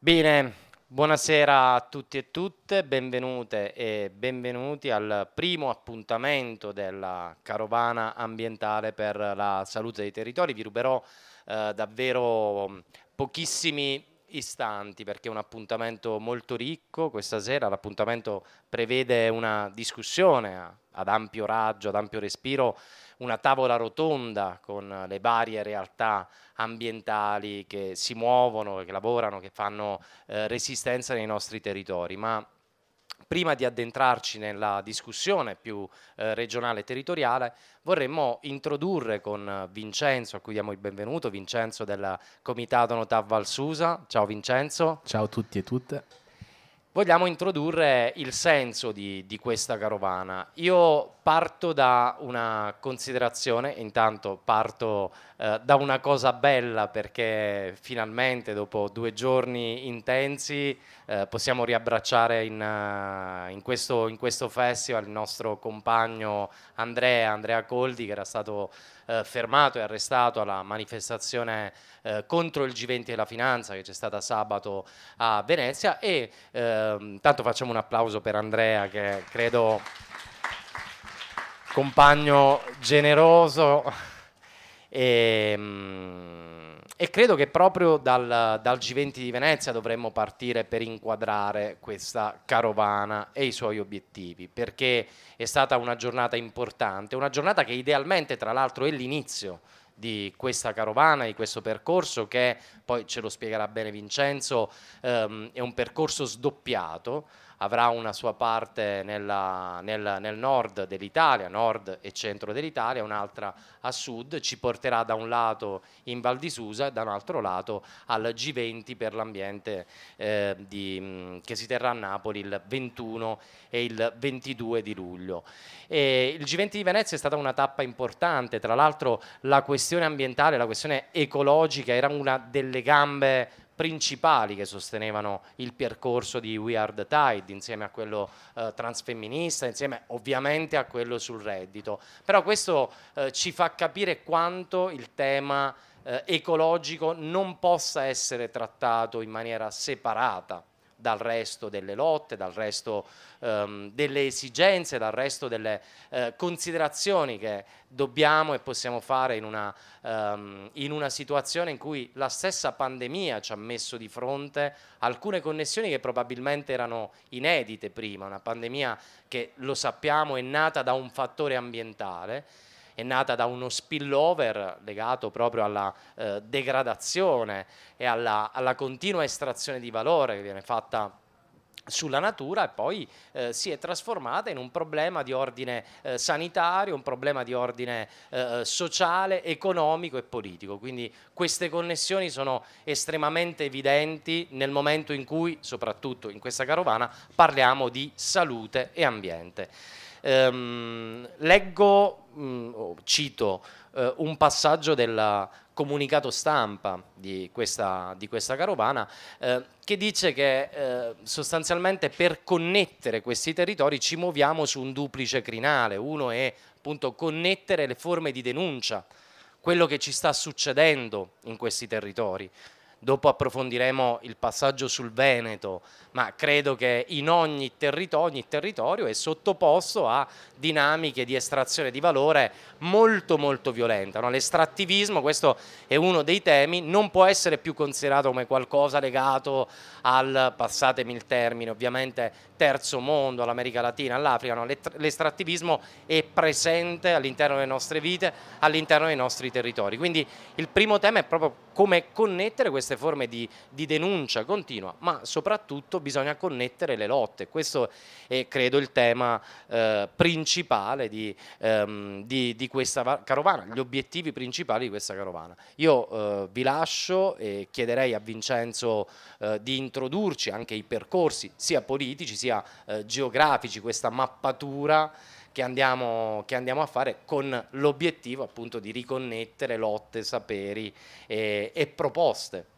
Bene, buonasera a tutti e tutte, benvenute e benvenuti al primo appuntamento della carovana ambientale per la salute dei territori. Vi ruberò eh, davvero pochissimi istanti perché è un appuntamento molto ricco questa sera, l'appuntamento prevede una discussione ad ampio raggio, ad ampio respiro, una tavola rotonda con le varie realtà ambientali che si muovono, che lavorano, che fanno eh, resistenza nei nostri territori, ma prima di addentrarci nella discussione più eh, regionale e territoriale, vorremmo introdurre con eh, Vincenzo, a cui diamo il benvenuto, Vincenzo del Comitato Notav Valsusa. Ciao Vincenzo. Ciao a tutti e tutte. Vogliamo introdurre il senso di, di questa carovana. Io parto da una considerazione, intanto parto eh, da una cosa bella perché finalmente dopo due giorni intensi eh, possiamo riabbracciare in, uh, in, questo, in, questo, festival il nostro compagno Andrea, Andrea Coldi che era stato eh, fermato e arrestato alla manifestazione eh, contro il G20 e la finanza che c'è stata sabato a Venezia e ehm, tanto facciamo un applauso per Andrea che credo compagno generoso e, e, credo che proprio dal, dal, G20 di Venezia dovremmo partire per inquadrare questa carovana e i suoi obiettivi, perché è stata una giornata importante, una giornata che idealmente tra l'altro è l'inizio di questa carovana, di questo percorso che poi ce lo spiegherà bene Vincenzo, ehm, è un percorso sdoppiato avrà una sua parte nella, nel, nel, nord dell'Italia, nord e centro dell'Italia, un'altra a sud, ci porterà da un lato in Val di Susa e da un altro lato al G20 per l'ambiente eh, di, che si terrà a Napoli il 21 e il 22 di luglio. E il G20 di Venezia è stata una tappa importante, tra l'altro la questione ambientale, la questione ecologica era una delle gambe principali che sostenevano il percorso di We Are the Tide, insieme a quello eh, transfemminista, insieme ovviamente a quello sul reddito. Però questo eh, ci fa capire quanto il tema eh, ecologico non possa essere trattato in maniera separata dal resto delle lotte, dal resto ehm, delle esigenze, dal resto delle eh, considerazioni che dobbiamo e possiamo fare in una, ehm, in una situazione in cui la stessa pandemia ci ha messo di fronte alcune connessioni che probabilmente erano inedite prima, una pandemia che lo sappiamo è nata da un fattore ambientale è nata da uno spillover legato proprio alla eh, degradazione e alla, alla continua estrazione di valore che viene fatta sulla natura e poi eh, si è trasformata in un problema di ordine eh, sanitario, un problema di ordine eh, sociale, economico e politico. Quindi queste connessioni sono estremamente evidenti nel momento in cui, soprattutto in questa carovana, parliamo di salute e ambiente ehm, leggo, mh, mm, cito eh, un passaggio del comunicato stampa di questa, di questa carovana eh, che dice che eh, sostanzialmente per connettere questi territori ci muoviamo su un duplice crinale, uno è appunto connettere le forme di denuncia, quello che ci sta succedendo in questi territori, dopo approfondiremo il passaggio sul Veneto, ma credo che in ogni territorio, ogni territorio è sottoposto a dinamiche di estrazione di valore molto molto violenta. No? L'estrattivismo, questo è uno dei temi, non può essere più considerato come qualcosa legato al, passatemi il termine, ovviamente terzo mondo, all'America Latina, all'Africa, no? l'estrattivismo è presente all'interno delle nostre vite, all'interno dei nostri territori. Quindi il primo tema è proprio come connettere queste forme di, di denuncia continua, ma soprattutto bisogna connettere le lotte. Questo è credo il tema eh, principale di, ehm, di, di, questa carovana, gli obiettivi principali di questa carovana. Io eh, vi lascio e chiederei a Vincenzo eh, di introdurci anche i percorsi sia politici sia sia eh, geografici, questa mappatura che andiamo, che andiamo, a fare con l'obiettivo appunto di riconnettere lotte, saperi e, e proposte.